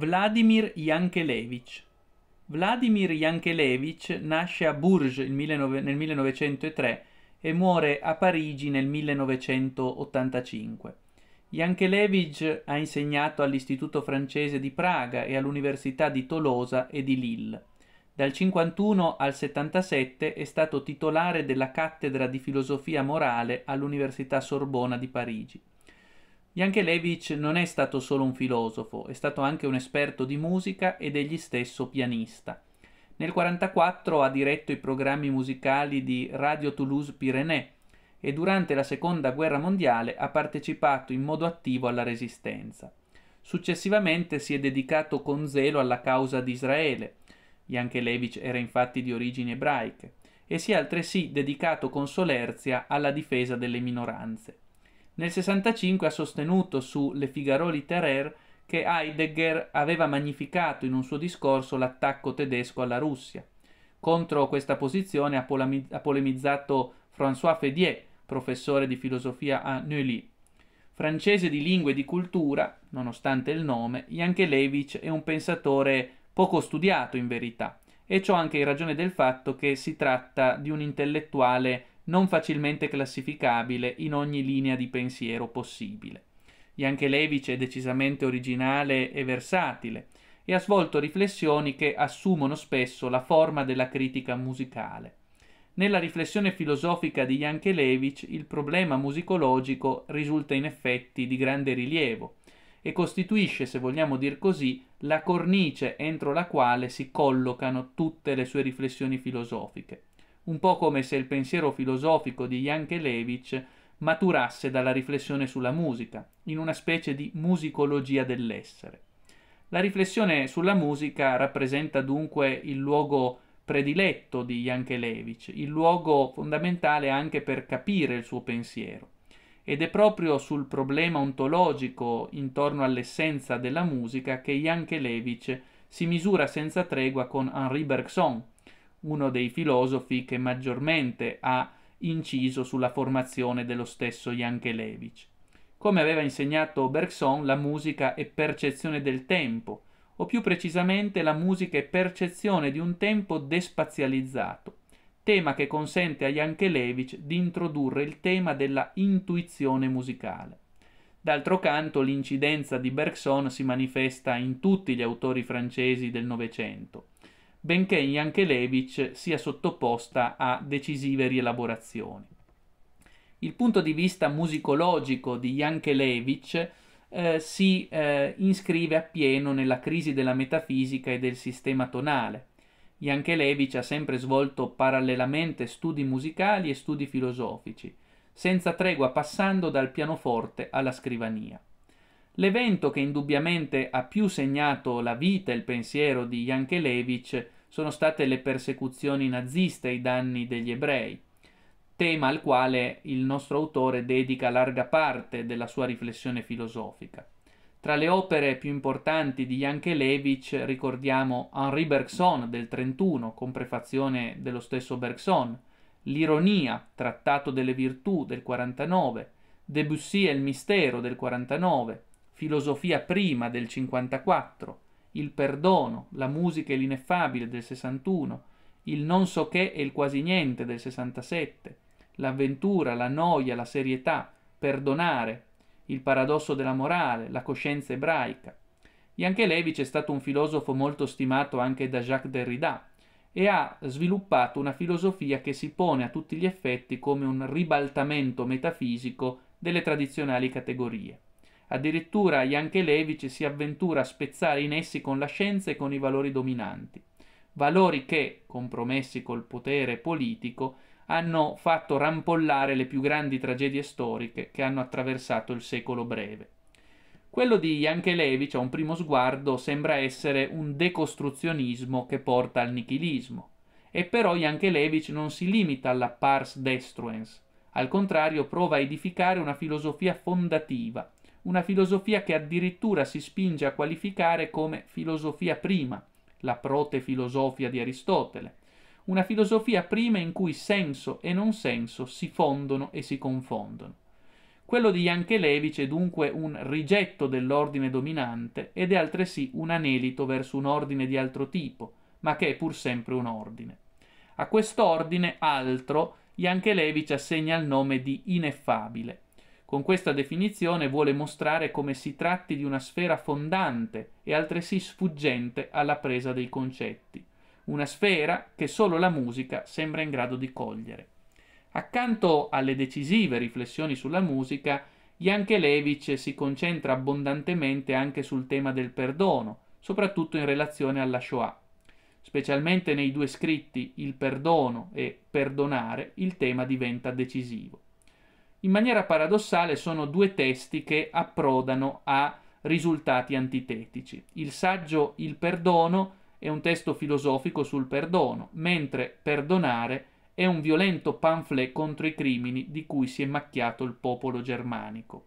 Vladimir Yankelevich Vladimir Yankelevich nasce a Bourges nel 1903 e muore a Parigi nel 1985. Yankelevich ha insegnato all'Istituto francese di Praga e all'Università di Tolosa e di Lille. Dal 51 al 77 è stato titolare della cattedra di filosofia morale all'Università Sorbona di Parigi. Jankelevich non è stato solo un filosofo, è stato anche un esperto di musica ed egli stesso pianista. Nel 1944 ha diretto i programmi musicali di Radio Toulouse Pyrénées e durante la Seconda Guerra Mondiale ha partecipato in modo attivo alla Resistenza. Successivamente si è dedicato con zelo alla causa di Israele. Jankelevich era infatti di origini ebraiche e si è altresì dedicato con solerzia alla difesa delle minoranze. Nel 65 ha sostenuto su Le Figaro littéraire che Heidegger aveva magnificato in un suo discorso l'attacco tedesco alla Russia. Contro questa posizione ha, polemiz- ha polemizzato François Fédier, professore di filosofia a Neuilly. Francese di lingua e di cultura, nonostante il nome, Jankelevich è un pensatore poco studiato in verità, e ciò anche in ragione del fatto che si tratta di un intellettuale non facilmente classificabile in ogni linea di pensiero possibile. Jankelevich è decisamente originale e versatile e ha svolto riflessioni che assumono spesso la forma della critica musicale. Nella riflessione filosofica di Jankelevich il problema musicologico risulta in effetti di grande rilievo e costituisce, se vogliamo dir così, la cornice entro la quale si collocano tutte le sue riflessioni filosofiche un po' come se il pensiero filosofico di Yankelevich maturasse dalla riflessione sulla musica, in una specie di musicologia dell'essere. La riflessione sulla musica rappresenta dunque il luogo prediletto di Yankelevich, il luogo fondamentale anche per capire il suo pensiero. Ed è proprio sul problema ontologico intorno all'essenza della musica che Yankelevich si misura senza tregua con Henri Bergson, uno dei filosofi che maggiormente ha inciso sulla formazione dello stesso Jankelevich. Come aveva insegnato Bergson, la musica è percezione del tempo, o più precisamente la musica è percezione di un tempo despazializzato, tema che consente a Jankelevich di introdurre il tema della intuizione musicale. D'altro canto, l'incidenza di Bergson si manifesta in tutti gli autori francesi del Novecento benché Jankelevich sia sottoposta a decisive rielaborazioni. Il punto di vista musicologico di Jankelevich eh, si eh, iscrive appieno nella crisi della metafisica e del sistema tonale. Jankelevich ha sempre svolto parallelamente studi musicali e studi filosofici, senza tregua passando dal pianoforte alla scrivania. L'evento che indubbiamente ha più segnato la vita e il pensiero di Yankelevich sono state le persecuzioni naziste ai danni degli ebrei, tema al quale il nostro autore dedica larga parte della sua riflessione filosofica. Tra le opere più importanti di Yankelevich ricordiamo Henri Bergson del 31, con prefazione dello stesso Bergson, L'ironia, trattato delle virtù del 49, Debussy e il mistero del 49, filosofia prima del 54, il perdono, la musica e l'ineffabile del 61, il non so che e il quasi niente del 67, l'avventura, la noia, la serietà, perdonare, il paradosso della morale, la coscienza ebraica. Yankelevich è stato un filosofo molto stimato anche da Jacques Derrida e ha sviluppato una filosofia che si pone a tutti gli effetti come un ribaltamento metafisico delle tradizionali categorie. Addirittura Yankelevich si avventura a spezzare in essi con la scienza e con i valori dominanti, valori che, compromessi col potere politico, hanno fatto rampollare le più grandi tragedie storiche che hanno attraversato il secolo breve. Quello di Yankelevich a un primo sguardo sembra essere un decostruzionismo che porta al nichilismo, e però Yankelevich non si limita alla pars destruens, al contrario prova a edificare una filosofia fondativa, una filosofia che addirittura si spinge a qualificare come filosofia prima, la protefilosofia di Aristotele, una filosofia prima in cui senso e non senso si fondono e si confondono. Quello di Jankelevich è dunque un rigetto dell'ordine dominante ed è altresì un anelito verso un ordine di altro tipo, ma che è pur sempre un ordine. A quest'ordine altro Jankelevich assegna il nome di ineffabile con questa definizione vuole mostrare come si tratti di una sfera fondante e altresì sfuggente alla presa dei concetti, una sfera che solo la musica sembra in grado di cogliere. Accanto alle decisive riflessioni sulla musica, Janke Levic si concentra abbondantemente anche sul tema del perdono, soprattutto in relazione alla Shoah. Specialmente nei due scritti Il perdono e Perdonare il tema diventa decisivo in maniera paradossale sono due testi che approdano a risultati antitetici. Il saggio Il perdono è un testo filosofico sul perdono, mentre Perdonare è un violento pamphlet contro i crimini di cui si è macchiato il popolo germanico.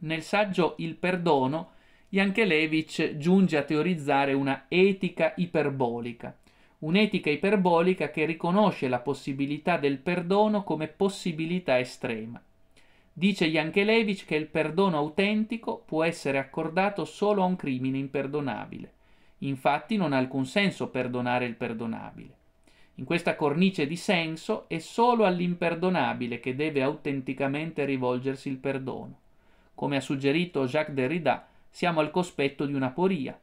Nel saggio Il perdono, Jankelevich giunge a teorizzare una etica iperbolica, un'etica iperbolica che riconosce la possibilità del perdono come possibilità estrema. Dice Yankelevich che il perdono autentico può essere accordato solo a un crimine imperdonabile. Infatti non ha alcun senso perdonare il perdonabile. In questa cornice di senso è solo all'imperdonabile che deve autenticamente rivolgersi il perdono. Come ha suggerito Jacques Derrida, siamo al cospetto di una poria,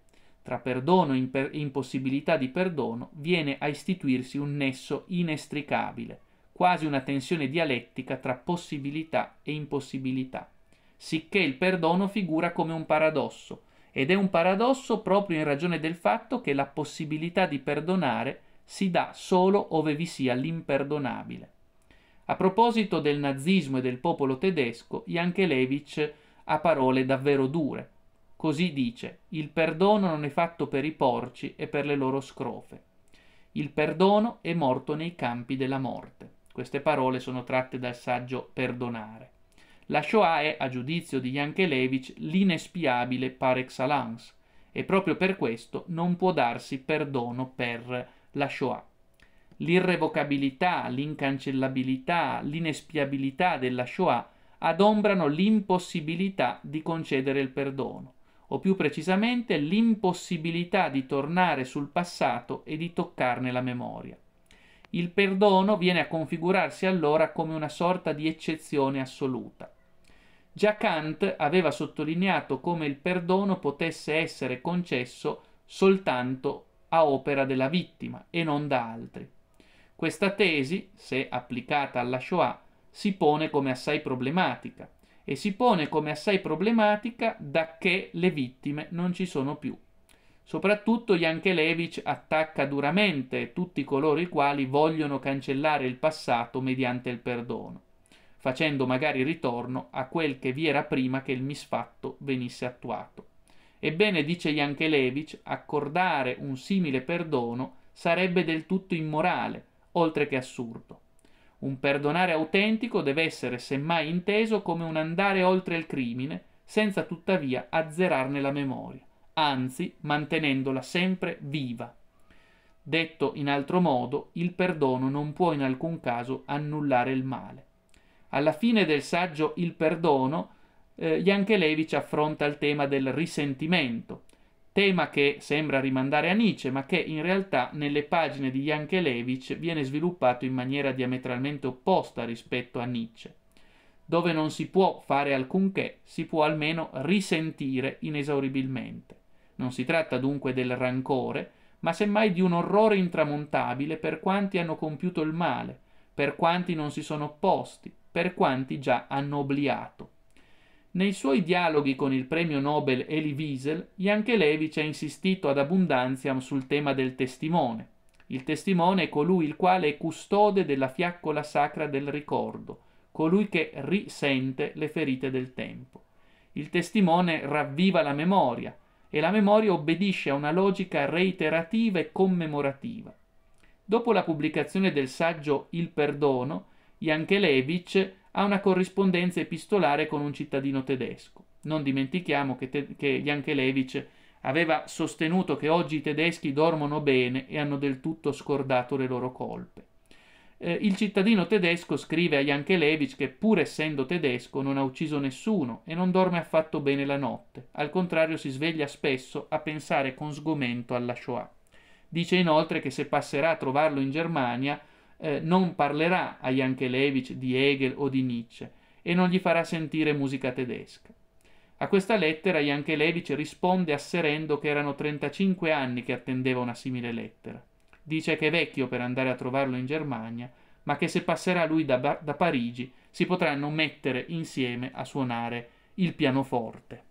tra perdono e impossibilità di perdono, viene a istituirsi un nesso inestricabile, quasi una tensione dialettica tra possibilità e impossibilità, sicché il perdono figura come un paradosso, ed è un paradosso proprio in ragione del fatto che la possibilità di perdonare si dà solo ove vi sia l'imperdonabile. A proposito del nazismo e del popolo tedesco, Jankelevich ha parole davvero dure Così dice, il perdono non è fatto per i porci e per le loro scrofe. Il perdono è morto nei campi della morte. Queste parole sono tratte dal saggio Perdonare. La Shoah è, a giudizio di Yankelevich, l'inespiabile par excellence e proprio per questo non può darsi perdono per la Shoah. L'irrevocabilità, l'incancellabilità, l'inespiabilità della Shoah adombrano l'impossibilità di concedere il perdono o più precisamente l'impossibilità di tornare sul passato e di toccarne la memoria. Il perdono viene a configurarsi allora come una sorta di eccezione assoluta. Già Kant aveva sottolineato come il perdono potesse essere concesso soltanto a opera della vittima e non da altri. Questa tesi, se applicata alla Shoah, si pone come assai problematica, e si pone come assai problematica da che le vittime non ci sono più. Soprattutto Yankelevich attacca duramente tutti coloro i quali vogliono cancellare il passato mediante il perdono, facendo magari ritorno a quel che vi era prima che il misfatto venisse attuato. Ebbene, dice Yankelevich, accordare un simile perdono sarebbe del tutto immorale, oltre che assurdo. Un perdonare autentico deve essere semmai inteso come un andare oltre il crimine, senza tuttavia azzerarne la memoria, anzi mantenendola sempre viva. Detto in altro modo, il perdono non può in alcun caso annullare il male. Alla fine del saggio Il perdono, eh, Jankelevich affronta il tema del risentimento, tema che sembra rimandare a Nietzsche, ma che in realtà nelle pagine di Jankelevich viene sviluppato in maniera diametralmente opposta rispetto a Nietzsche. Dove non si può fare alcunché, si può almeno risentire inesauribilmente. Non si tratta dunque del rancore, ma semmai di un orrore intramontabile per quanti hanno compiuto il male, per quanti non si sono opposti, per quanti già hanno obliato. Nei suoi dialoghi con il premio Nobel Elie Wiesel, Jankelevich ha insistito ad abbondanza sul tema del testimone. Il testimone è colui il quale è custode della fiaccola sacra del ricordo, colui che risente le ferite del tempo. Il testimone ravviva la memoria e la memoria obbedisce a una logica reiterativa e commemorativa. Dopo la pubblicazione del saggio Il perdono, Jankelevich ha una corrispondenza epistolare con un cittadino tedesco. Non dimentichiamo che, te- che Jankelevich aveva sostenuto che oggi i tedeschi dormono bene e hanno del tutto scordato le loro colpe. Eh, il cittadino tedesco scrive a Jankelevich che pur essendo tedesco non ha ucciso nessuno e non dorme affatto bene la notte, al contrario si sveglia spesso a pensare con sgomento alla Shoah. Dice inoltre che se passerà a trovarlo in Germania eh, non parlerà a Jankelevich di Hegel o di Nietzsche e non gli farà sentire musica tedesca. A questa lettera Jankelevich risponde asserendo che erano 35 anni che attendeva una simile lettera. Dice che è vecchio per andare a trovarlo in Germania, ma che se passerà lui da, da Parigi si potranno mettere insieme a suonare il pianoforte.